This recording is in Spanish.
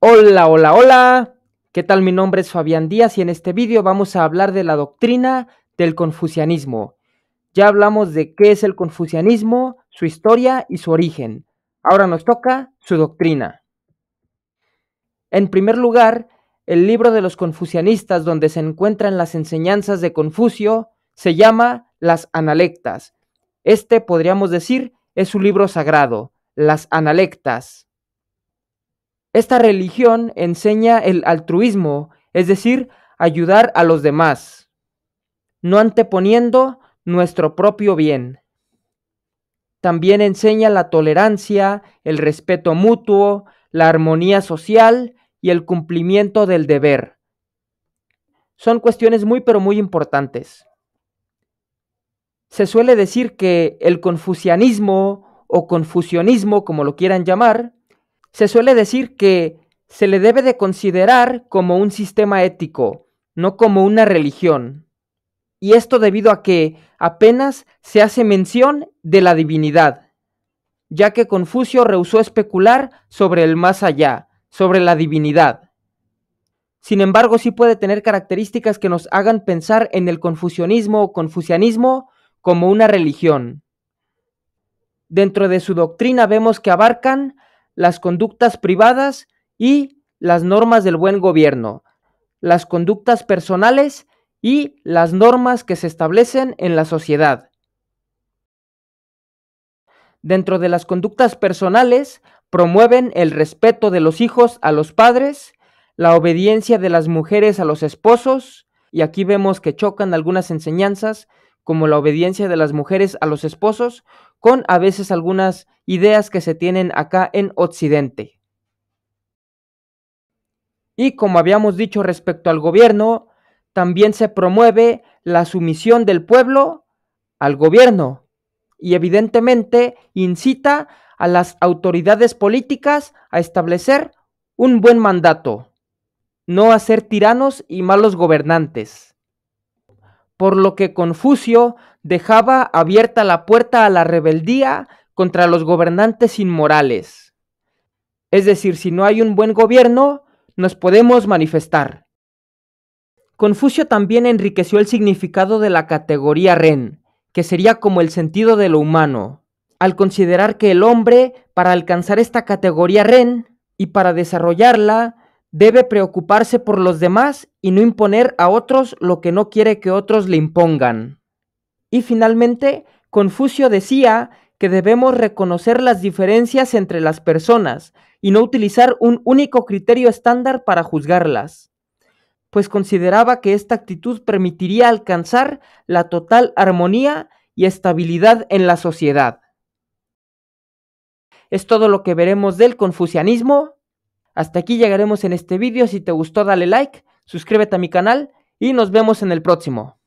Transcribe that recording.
Hola, hola, hola. ¿Qué tal? Mi nombre es Fabián Díaz y en este vídeo vamos a hablar de la doctrina del confucianismo. Ya hablamos de qué es el confucianismo, su historia y su origen. Ahora nos toca su doctrina. En primer lugar, el libro de los confucianistas donde se encuentran las enseñanzas de Confucio se llama Las Analectas. Este, podríamos decir, es su libro sagrado, Las Analectas. Esta religión enseña el altruismo, es decir, ayudar a los demás, no anteponiendo nuestro propio bien. También enseña la tolerancia, el respeto mutuo, la armonía social y el cumplimiento del deber. Son cuestiones muy pero muy importantes. Se suele decir que el confucianismo o confucionismo, como lo quieran llamar, se suele decir que se le debe de considerar como un sistema ético, no como una religión. Y esto debido a que apenas se hace mención de la divinidad, ya que Confucio rehusó especular sobre el más allá, sobre la divinidad. Sin embargo, sí puede tener características que nos hagan pensar en el confucianismo o confucianismo como una religión. Dentro de su doctrina vemos que abarcan las conductas privadas y las normas del buen gobierno, las conductas personales y las normas que se establecen en la sociedad. Dentro de las conductas personales, promueven el respeto de los hijos a los padres, la obediencia de las mujeres a los esposos, y aquí vemos que chocan algunas enseñanzas como la obediencia de las mujeres a los esposos con a veces algunas ideas que se tienen acá en Occidente. Y como habíamos dicho respecto al gobierno, también se promueve la sumisión del pueblo al gobierno y evidentemente incita a las autoridades políticas a establecer un buen mandato, no a ser tiranos y malos gobernantes por lo que Confucio dejaba abierta la puerta a la rebeldía contra los gobernantes inmorales. Es decir, si no hay un buen gobierno, nos podemos manifestar. Confucio también enriqueció el significado de la categoría ren, que sería como el sentido de lo humano, al considerar que el hombre, para alcanzar esta categoría ren y para desarrollarla, debe preocuparse por los demás y no imponer a otros lo que no quiere que otros le impongan. Y finalmente, Confucio decía que debemos reconocer las diferencias entre las personas y no utilizar un único criterio estándar para juzgarlas, pues consideraba que esta actitud permitiría alcanzar la total armonía y estabilidad en la sociedad. Es todo lo que veremos del confucianismo hasta aquí llegaremos en este vídeo. Si te gustó, dale like, suscríbete a mi canal y nos vemos en el próximo.